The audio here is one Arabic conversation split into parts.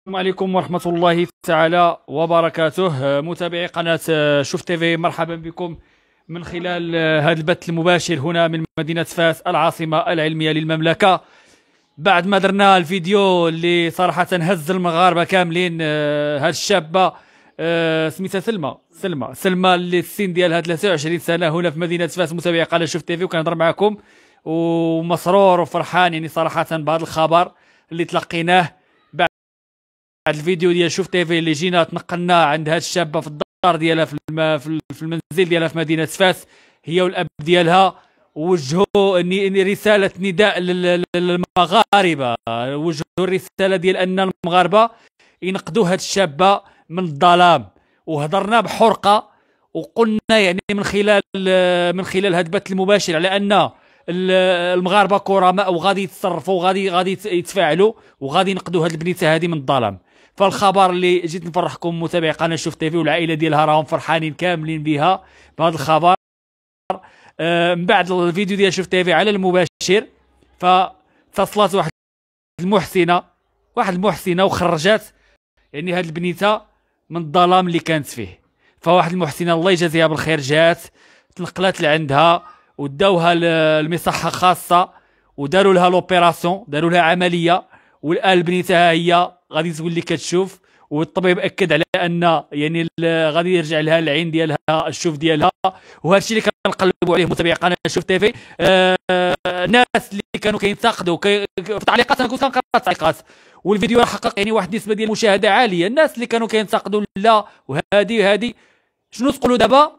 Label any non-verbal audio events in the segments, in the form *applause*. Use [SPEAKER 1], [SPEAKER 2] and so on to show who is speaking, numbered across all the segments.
[SPEAKER 1] السلام عليكم ورحمة الله تعالى وبركاته متابعي قناة آه، شوف تيفي مرحبا بكم من خلال آه، هذا البث المباشر هنا من مدينة فاس العاصمة العلمية للمملكة بعد ما درنا الفيديو اللي صراحة هز المغاربة كاملين آه، هاد الشابة سميتها سلمى سلمى سلمى اللي السن ديالها 23 سنة هنا في مدينة فاس متابعي قناة شوف تيفي وكنهضر معكم ومسرور وفرحان يعني صراحة بهذا الخبر اللي تلقيناه الفيديو ديال شوف تيفي اللي جينا تنقلنا عند هاد الشابه في الدار ديالها في, الم... في المنزل ديالها في مدينه فاس هي والاب ديالها وجهوا رساله نداء للمغاربه وجهوا الرساله ديال ان المغاربه ينقذوا هاد الشابه من الظلام وهضرنا بحرقه وقلنا يعني من خلال من خلال هذا البث المباشر على ان المغاربه كرماء وغادي يتصرفوا وغادي غادي يتفاعلوا وغادي ينقذوا هاد البنيته هذه من الظلام فالخبر اللي جيت نفرحكم متابعي قناه شوف تيفي والعائله ديالها راهم فرحانين كاملين بها بهذا الخبر آه من بعد الفيديو ديال شوف تيفي على المباشر فاتصلت واحد المحسنه واحد المحسنه وخرجات يعني هذه البنيته من الظلام اللي كانت فيه فواحد المحسنه الله يجازيها بالخير جات تنقلات لعندها وداوها لمصحه خاصه وداروا لها لوبيراسيون داروا لها عمليه والان بنيتها هي غادي تولي كتشوف والطبيب اكد على ان يعني غادي يرجع لها العين ديالها الشوف ديالها وهذا الشيء اللي كنقلبوا عليه متابعي قناه شوف تي في الناس آه، اللي كانوا كينتقدوا كي في التعليقات انا كنت كنقرا التعليقات والفيديو راه حقق يعني واحد النسبه ديال المشاهده عاليه الناس اللي كانوا كينتقدوا لا وهذه وهذه شنو تقولوا دابا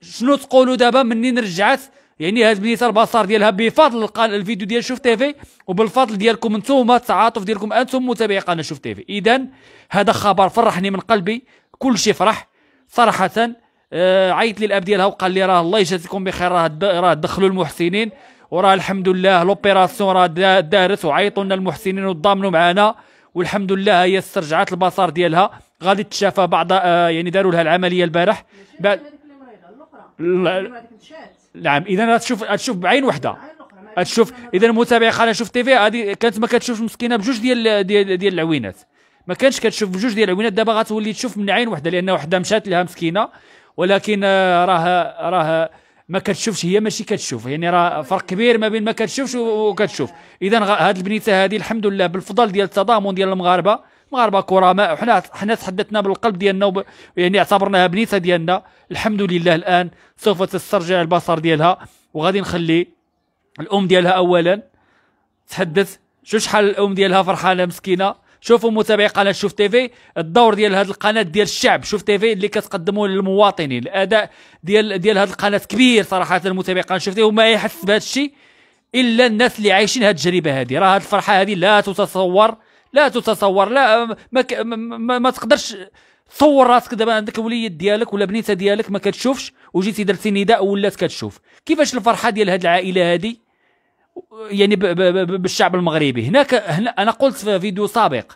[SPEAKER 1] شنو تقولوا دابا منين رجعت يعني هاد بنيسار باصار ديالها بفضل الفيديو ديال شوف تيفي وبالفضل ديالكم انتم التعاطف ديالكم انتم متابعي قناه شوف تيفي اذا هذا خبر فرحني من قلبي كل شيء فرح صراحه آه عيط لي الاب ديالها وقال لي راه الله يجازيكم بخير راه راه دخلوا المحسنين وراه الحمد لله لوبيراسيون راه دارت وعيطوا لنا المحسنين وتضامنوا معنا والحمد لله هي استرجعت البصر ديالها غادي تشافى بعض آه يعني داروا لها العمليه البارح بعد نعم اذا تشوف تشوف بعين وحده تشوف اذا المتابع قناه شوف تي في هذه كانت ما كتشوفش مسكينه بجوج ديال ديال ديال العوينات ما كانتش كتشوف بجوج ديال العوينات دابا غتولي تشوف من عين وحده لان وحده مشات لها مسكينه ولكن آه، راه راه ما كتشوفش هي ماشي كتشوف يعني راه فرق كبير ما بين ما كتشوفش وكتشوف اذا هذه البنيته هذه الحمد لله بالفضل ديال التضامن ديال المغاربه مغاربه كرماء وحنا حنا تحدثنا بالقلب ديالنا وب... يعني اعتبرناها بنيته ديالنا الحمد لله الان سوف تسترجع البصر ديالها وغادي نخلي الام ديالها اولا تحدث شو شحال الام ديالها فرحانه مسكينه شوفوا متابعي قناه شوف تيفي الدور ديال هذه القناه ديال الشعب شوف تيفي اللي كتقدموا للمواطنين الاداء ديال ديال هذه القناه كبير صراحه المتابعي قناه شوف تيفي وما يحس بهذا الشيء الا الناس اللي عايشين هذه التجربه هذه راه هذه الفرحه هذه لا تتصور لا تتصور لا ما, ك... ما, ما, ما تقدرش تصور راسك دابا عندك وليد ديالك ولا بنيته ديالك ما كتشوفش وجيتي درتي نداء ولات كتشوف كيفاش الفرحه ديال هذه العائله هذه يعني ب... ب... ب... بالشعب المغربي هناك هنا انا قلت في فيديو سابق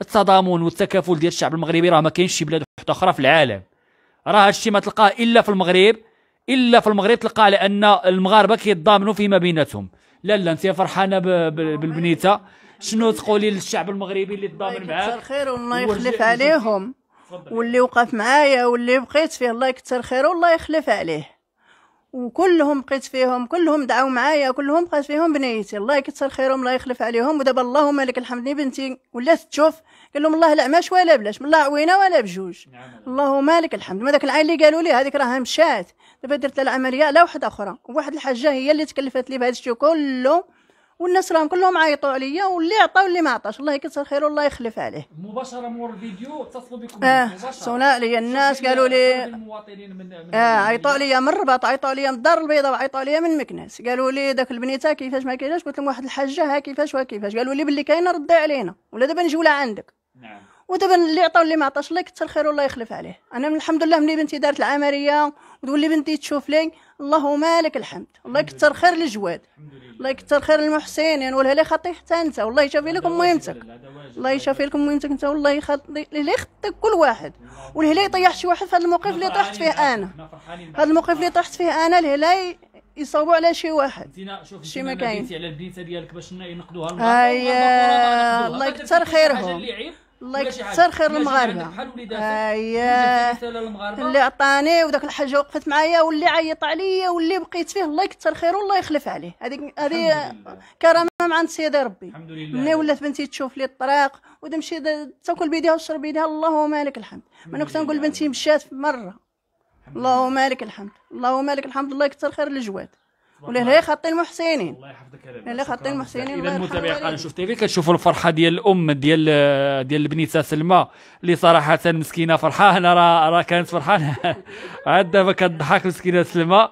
[SPEAKER 1] التضامن والتكافل ديال الشعب المغربي راه ما كاينش شي بلاد وحده اخرى في العالم راه هادشي ما تلقاه الا في المغرب الا في المغرب تلقى لان المغاربه كيتضامنوا فيما بيناتهم لا لا انت فرحانه بالبنيته شنو تقولي للشعب المغربي اللي تضامن معاك
[SPEAKER 2] الله خير والله يخلف عليهم واللي وقف معايا واللي بقيت فيه الله يكثر خيره والله يخلف عليه وكلهم بقيت فيهم كلهم دعاو معايا كلهم بقيت فيهم بنيتي الله يكثر خيرهم الله يخلف عليهم ودابا اللهم لك الحمد بنتي ولات تشوف قال لهم الله لا ماش ولا بلاش من الله عوينه ولا بجوج نعم اللهم لك الحمد ما داك العين اللي قالوا لي هذيك راها مشات دابا درت العمليه على وحده اخرى وواحد الحاجه هي اللي تكلفت لي بهذا الشيء كله والناس راهم كلهم عيطوا عليا واللي عطى واللي ما عطاش الله يكثر خيره والله يخلف عليه
[SPEAKER 1] مباشره مور الفيديو اتصلوا بكم اه سونا لي الناس قالوا لي المواطنين من, من اه
[SPEAKER 2] عيطوا عليا من الرباط عيطوا عليا من الدار البيضاء وعيطوا عليا من مكناس قالوا لي داك البنيته كيفاش ما كايناش قلت لهم واحد الحاجه ها كيفاش وكيفاش قالوا لي باللي كاينه ردي علينا ولا دابا نجيو عندك نعم ودابا اللي عطا واللي ما عطاش الله حتى الخير الله يخلف عليه انا من الحمد لله ملي بنتي دارت العمليه وتولي بنتي تشوف لي اللهم لك الحمد الله يكثر خير لجواد الله يكثر خير يعني والله لي خطي حتى انت والله يشافي لكم مهمتك الله يشافي لكم مهمتك انت والله يخطي لي خطك كل واحد والهلا يطيح شي واحد في هذا الموقف اللي طحت فيه انا هذا الموقف اللي طحت فيه انا الهلا يصوبوا على شي واحد شي ما كاين
[SPEAKER 1] على البنيته ديالك باش ينقذوها اييه الله يكثر خيرهم
[SPEAKER 2] الله يكثر خير المغاربه اييه اللي عطاني وداك الحاج وقفت معايا واللي عيط عليا واللي بقيت فيه الله يكثر خيره والله يخلف عليه هذيك هذه كرامه مع عند سيدي ربي ملي ولات بنتي تشوف لي الطريق وتمشي تاكل بيديها وتشرب بيدها اللهم لك الحمد انا كنت نقول بنتي مشات مره اللهم لك الحمد اللهم لك الحمد الله يكثر خير الجواد والهلال خاطين المحسنين الله يحفظك الهلال خاطين محسيني اذا المتابع
[SPEAKER 1] قناه شوف تيفي كتشوفوا الفرحه ديال الام ديال ديال البنيته سلمى اللي صراحه مسكينه فرحانه راه راه كانت فرحانه *laughs* عاد دابا كتضحك مسكينه سلمى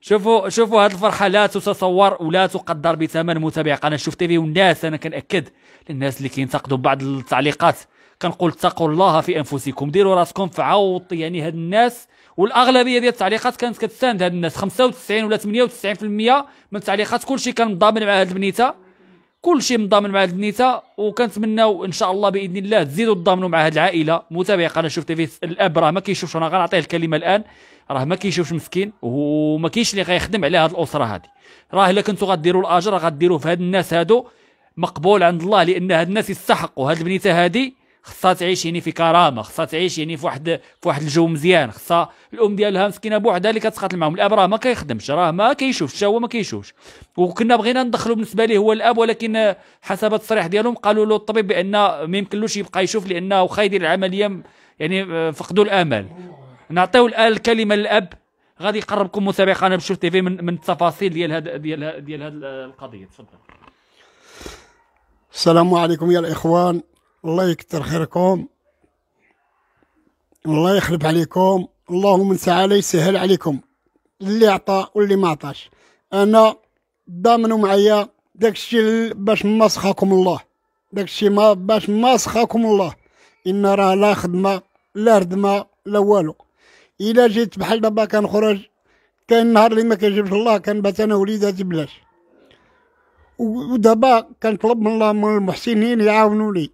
[SPEAKER 1] شوفوا شوفوا هذه الفرحه لا تتصور ولا تقدر بثمن متابع قناه شوف تيفي والناس انا كنأكد للناس اللي كينتقدوا بعض التعليقات كنقول اتقوا الله في انفسكم ديروا راسكم في عوط يعني هاد الناس والاغلبيه ديال التعليقات كانت كتساند هاد الناس 95 ولا 98% من التعليقات كلشي كان مضامن مع هاد البنيته كلشي مضامن مع هاد البنيته وكنتمناو ان شاء الله باذن الله تزيدوا تضامنوا مع هاد العائله متابعي قناه شوف في الاب راه ما كيشوفش انا غنعطيه الكلمه الان راه ما كيشوفش مسكين وما كاينش اللي غيخدم على هاد الاسره هادي راه الا كنتو غديروا الاجر غديروه في هاد الناس هادو مقبول عند الله لان هاد الناس يستحقوا هاد البنيته هادي خصها تعيش يعني في كرامه خصها تعيش يعني في واحد في واحد الجو مزيان خصها الام ديالها مسكينه بوحدها اللي كتقاتل معاهم الاب راه ما كيخدمش راه ما كيشوفش حتى هو ما كيشوفش وكنا بغينا ندخلوا بالنسبه ليه هو الاب ولكن حسب التصريح ديالهم قالوا له الطبيب بان ما يمكنلوش يبقى يشوف لانه واخا يدير العمليه يعني آه، فقدوا الامل نعطيو الان الكلمه للاب غادي يقربكم مسابقه انا بشوف تي في من, من التفاصيل ديال هاد ديال هاد ديال هاد القضيه تفضل
[SPEAKER 3] السلام عليكم يا الاخوان الله يكثر خيركم الله يخرب عليكم اللهم من علي يسهل عليكم اللي عطى واللي ما عطاش انا ضامنوا معايا داكشي باش ما سخاكم الله داكشي ما باش ما سخاكم الله ان راه لا خدمه لا ردمه لا والو الا جيت بحال دابا كنخرج كاين نهار اللي ما كيجيبش الله كنبات انا وليداتي بلاش ودابا كنطلب من الله من المحسنين يعاونوني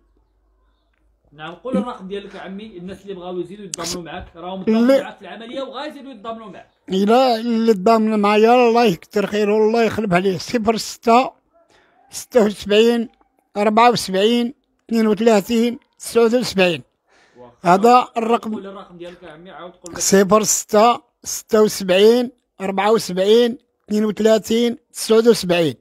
[SPEAKER 1] نعم قول الرقم ديالك عمي الناس اللي بغاو يزيدوا يتضامنوا معاك راهم ل... معاك في العمليه وغا يزيدوا يتضامنوا معاك
[SPEAKER 3] الا اللي تضامن معايا الله يكثر خيره الله يخلف عليه 06 76 74 32 79 هذا الرقم قول الرقم ديالك عمي عاود قول 06 76 74 32 79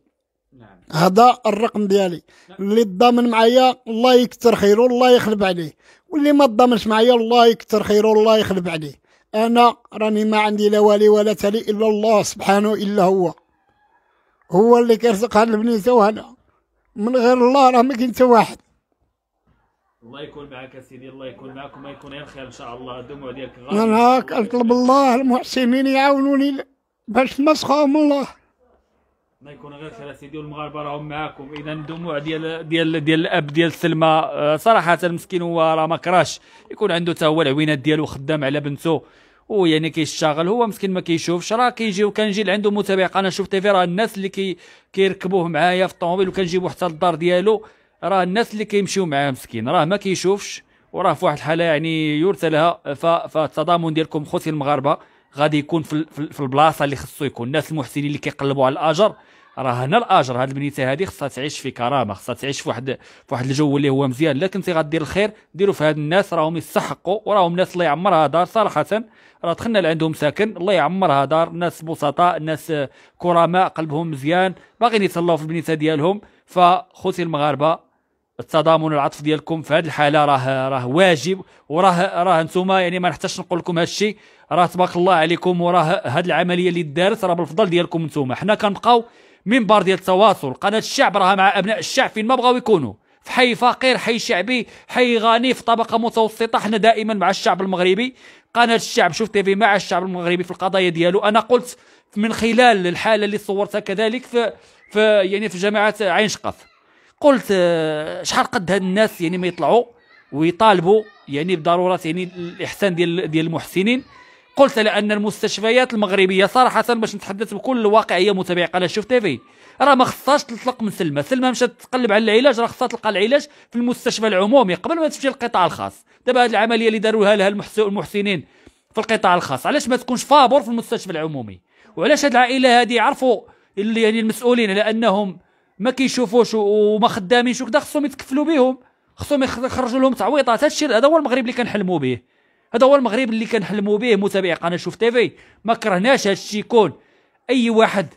[SPEAKER 3] هذا الرقم ديالي اللي ضامن معايا الله يكثر خيره الله يخلب عليه واللي ما ضامنش معايا الله يكثر خيره الله يخلب عليه انا راني ما عندي لا والي ولا تالي الا الله سبحانه الا هو هو اللي كيرزق هاد البنيته وهنا من غير الله راه ما كاين حتى واحد
[SPEAKER 1] الله يكون معك سيدي الله يكون معك وما يكون غير خير ان شاء الله الدموع ديالك غالي انا كنطلب
[SPEAKER 3] الله المحسنين يعاونوني باش نسخهم الله
[SPEAKER 1] ما يكون غير خير سيدي والمغاربه راهم معاكم اذا الدموع ديال ديال ديال الاب ديال سلمى آه، صراحه مسكين هو راه ما كراش يكون عنده حتى هو العوينات ديالو خدام على بنته ويعني كيشتغل هو مسكين ما كيشوفش راه كيجي وكنجي عنده متابع قناه شوف تيفي راه الناس اللي كي كيركبوه معايا في الطوموبيل وكنجيبو حتى للدار ديالو راه الناس اللي كيمشيو معاه مسكين راه ما كيشوفش وراه في واحد الحاله يعني يرثى لها فالتضامن ديالكم خوتي المغاربه غادي يكون في, في البلاصه اللي خصو يكون الناس المحسنين اللي كيقلبوا على الاجر راه هنا الاجر هاد البنيته هادي خصها تعيش في كرامه خصها تعيش في واحد في واحد الجو اللي هو مزيان لا كنتي غادير الخير ديروا في هاد الناس راهم يستحقوا وراهم ناس الله يعمرها دار صراحه راه دخلنا لعندهم ساكن الله يعمرها دار ناس بسطاء ناس كرماء قلبهم مزيان باغيين يتهلاو في البنيته ديالهم فخوتي المغاربه التضامن والعطف ديالكم في هذه الحاله راه راه واجب وراه راه انتم يعني ما نحتاجش نقول لكم هذا الشيء راه تبارك الله عليكم وراه هاد العمليه اللي دارت راه بالفضل ديالكم نتوما حنا كنبقاو منبر ديال التواصل قناه الشعب راه مع ابناء الشعب فين ما بغاو يكونوا في حي فقير حي شعبي حي غني في طبقه متوسطه حنا دائما مع الشعب المغربي قناه الشعب شوف تيفي مع الشعب المغربي في القضايا ديالو انا قلت من خلال الحاله اللي صورتها كذلك في, في يعني في جامعه عين شقف قلت آه، شحال قد هاد الناس يعني ما يطلعوا ويطالبوا يعني بضروره يعني الاحسان ديال ديال المحسنين قلت لأن المستشفيات المغربية صراحة باش نتحدث بكل واقعية متابعي قناة شوف تيفي راه ما خصهاش تطلق من سلمى سلمى مشات تقلب على العلاج راه خصها تلقى العلاج في المستشفى العمومي قبل ما تمشي للقطاع الخاص دابا هذه العملية اللي داروها لها المحسنين في القطاع الخاص علاش ما تكونش فابور في المستشفى العمومي وعلاش هاد العائلة هذه يعرفوا اللي يعني المسؤولين لأنهم ما كيشوفوش وما خدامينش وكذا خصهم يتكفلوا بهم خصهم يخرجوا لهم تعويضات هذا الشيء هذا هو المغرب اللي كنحلموا به هذا هو المغرب اللي كنحلموا به متابعي قناه شوف تيفي ما كرهناش هذا الشيء يكون اي واحد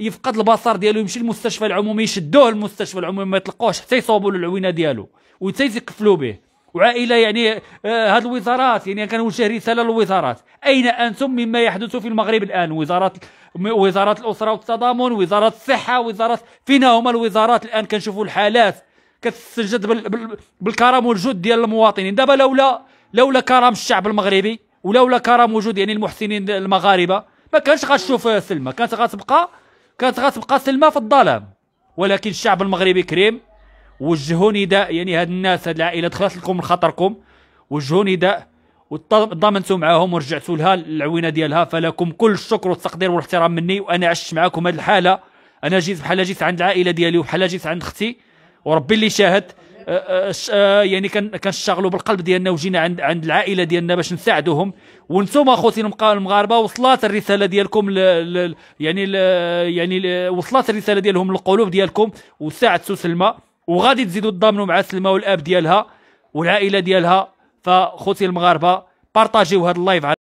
[SPEAKER 1] يفقد البصر ديالو يمشي للمستشفى العمومي يشدوه للمستشفى العمومي ما يطلقوش حتى يصوبوا له العوينه ديالو وحتى به وعائله يعني هذه آه الوزارات يعني كنوجه رساله للوزارات اين انتم مما يحدث في المغرب الان وزارات وزارات الاسره والتضامن وزاره الصحه وزارات فينا هما الوزارات الان كنشوفوا الحالات كتسجد بالكرم والجد ديال المواطنين دابا لولا لولا كرم الشعب المغربي ولولا كرم وجود يعني المحسنين المغاربه ما كانش غتشوف سلمى كانت غتبقى كانت غتبقى سلمى في الظلام ولكن الشعب المغربي كريم وجهوا نداء يعني هاد الناس هاد العائله دخلت لكم من خطركم وجهوا نداء وضمنتوا معاهم ورجعتوا لها العوينه ديالها فلكم كل الشكر والتقدير والاحترام مني وانا عشت معاكم هاد الحاله انا جيت بحال جيت عند العائله ديالي وبحال جيت عند اختي وربي اللي شاهد يعني كنشتغلوا بالقلب ديالنا وجينا عند عند العائله ديالنا باش نساعدوهم وانتم اخوتي المغاربه وصلات الرساله ديالكم ل ل يعني ل يعني ل وصلات الرساله ديالهم للقلوب ديالكم وساعدتوا سلمى وغادي تزيدوا تضامنوا مع سلمى والاب ديالها والعائله ديالها فخوتي المغاربه بارطاجيو هذا اللايف على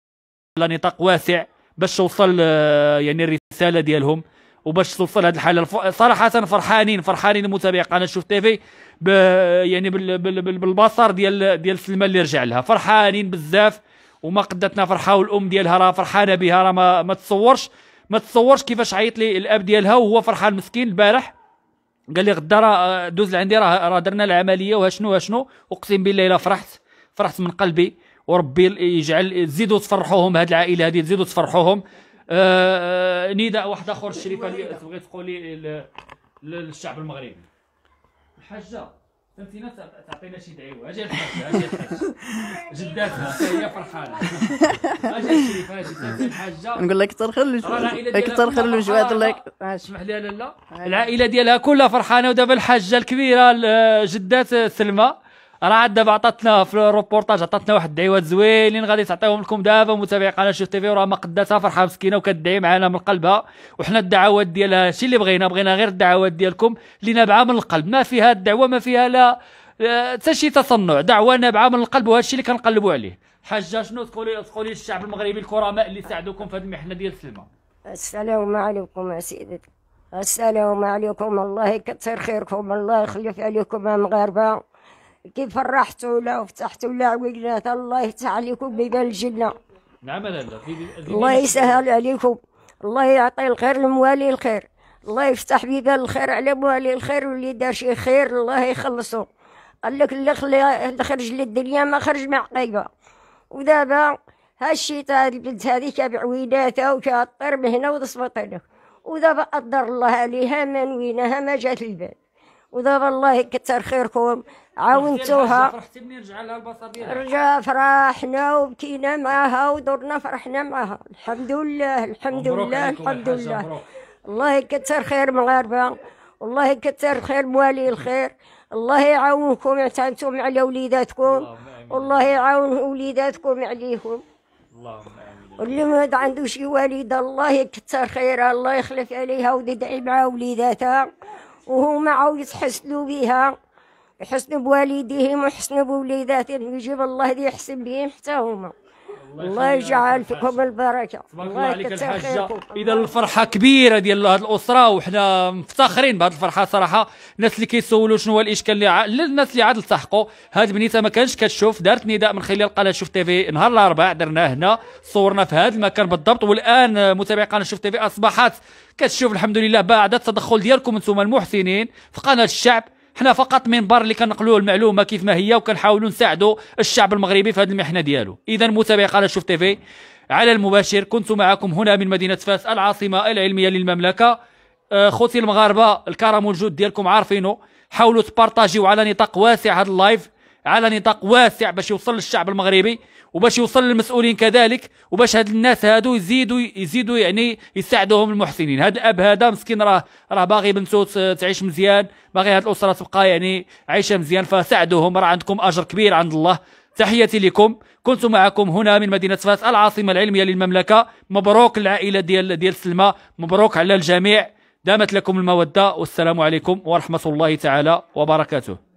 [SPEAKER 1] نطاق واسع باش توصل آه، يعني الرساله ديالهم وباش توصل هذه الحاله صراحه فرحانين فرحانين المتابعين قناه شوف تيفي يعني بالبصر ديال ديال سلمى اللي رجع لها فرحانين بزاف وما قدتنا فرحه والام ديالها راه فرحانه بها راه ما, ما تصورش ما تصورش كيفاش عيط لي الاب ديالها وهو فرحان مسكين البارح قال لي غدا راه دوز لعندي راه راه درنا العمليه وها شنو شنو اقسم بالله الا فرحت فرحت من قلبي وربي يجعل تزيدوا تفرحوهم هاد العائله هذه تزيدوا تفرحوهم آه، آه، نداء واحد اخر الشريفه تبغي تقولي للشعب المغربي الحاجه فهمتينا تعطينا شي دعيوه اجي الحاجه اجي الحاجه *laughs* جداتها هي فرحانه اجي *laughs* الشريفه اجي الحاجه نقول لك كثر خير كثر خير الوجوات الله
[SPEAKER 2] اسمح لي لالا العائله
[SPEAKER 1] ديالها كلها فرحانه ودابا الحاجه الكبيره جدات سلمى راه دابا عطاتنا في الروبورتاج عطاتنا واحد الدعيوات زوينين غادي تعطيهم لكم دابا متابعي قناه شوف في وراه ما فرحه مسكينه وكدعي معنا من قلبها وحنا الدعوات ديالها شي اللي بغينا بغينا غير الدعوات ديالكم اللي نابعه من القلب ما فيها الدعوه ما فيها لا آه، حتى شي تصنع دعوه نابعه من القلب وهذا الشيء اللي كنقلبوا عليه حاجه شنو تقولي تقولي للشعب المغربي الكرماء اللي ساعدوكم في هذه المحنه ديال سلمى
[SPEAKER 4] السلام عليكم سيدتي السلام عليكم الله يكثر خيركم الله يخلف عليكم المغاربه كيف فرحتوا له وفتحتوا له وقلت الله يفتح عليكم باب الجنه
[SPEAKER 1] نعم لاله الله يسهل
[SPEAKER 4] عليكم الله يعطي الخير لموالي الخير الله يفتح بيبان الخير على موالي الخير واللي دار شي خير الله يخلصو قال لك اللي خلي خرج للدنيا ما خرج مع عقيبه ودابا هالشي تاع البنت هذيك بعويناتها وكاطر من هنا وتصبط هنا ودابا قدر الله عليها من وينها ما جات البال ودابا الله يكثر خيركم عاونتوها رجع فرحنا وبكينا معاها ودرنا فرحنا معاها الحمد لله الحمد لله الحمد لله الله يكثر خير مغاربه والله يكثر خير موالي الخير الله يعاونكم حتى انتم على وليداتكم والله يعاون وليداتكم عليهم اللهم امين واللي ما عنده شي والده الله يكثر خيرها الله يخلف عليها ويدعي مع وليداتها وهما عاود يتحسنوا بها يحسنوا بوالديهم ويحسنوا بوليداتهم يجيب الله يحسن بهم حتى هما الله يجعل فيكم البركه الله عليك الحاجه
[SPEAKER 1] اذا الفرحه كبيره ديال هذه الاسره وحنا مفتخرين بهذه الفرحه صراحه الناس اللي كيسولوا شنو هو الاشكال اللي ع... للناس اللي عاد التحقوا هذه بنيته ما كانش كتشوف دارت نداء من خلال قناه شوف تي في نهار الاربعاء درناه هنا صورنا في هذا المكان بالضبط والان متابعي قناه شوف تي في اصبحت كتشوف الحمد لله بعد التدخل ديالكم انتم المحسنين في قناه الشعب حنا فقط منبر اللي كنقلوه المعلومه كيف ما هي وكنحاولوا نساعدوا الشعب المغربي في هذه المحنه ديالو اذا متابعي قناه شوف تيفي على المباشر كنت معكم هنا من مدينه فاس العاصمه العلميه للمملكه آه، خوتي المغاربه الكرم والجود ديالكم عارفينه حاولوا تبارطاجيو على نطاق واسع هذا اللايف على نطاق واسع باش يوصل للشعب المغربي وباش يوصل للمسؤولين كذلك وباش هاد الناس هادو يزيدوا يزيدوا يعني يساعدوهم المحسنين هاد الاب هذا مسكين راه راه باغي بنته تعيش مزيان باغي هاد الاسره تبقى يعني عايشه مزيان فساعدوهم راه عندكم اجر كبير عند الله تحياتي لكم كنت معكم هنا من مدينه فاس العاصمه العلميه للمملكه مبروك العائله ديال ديال سلمى مبروك على الجميع دامت لكم الموده والسلام عليكم ورحمه الله تعالى وبركاته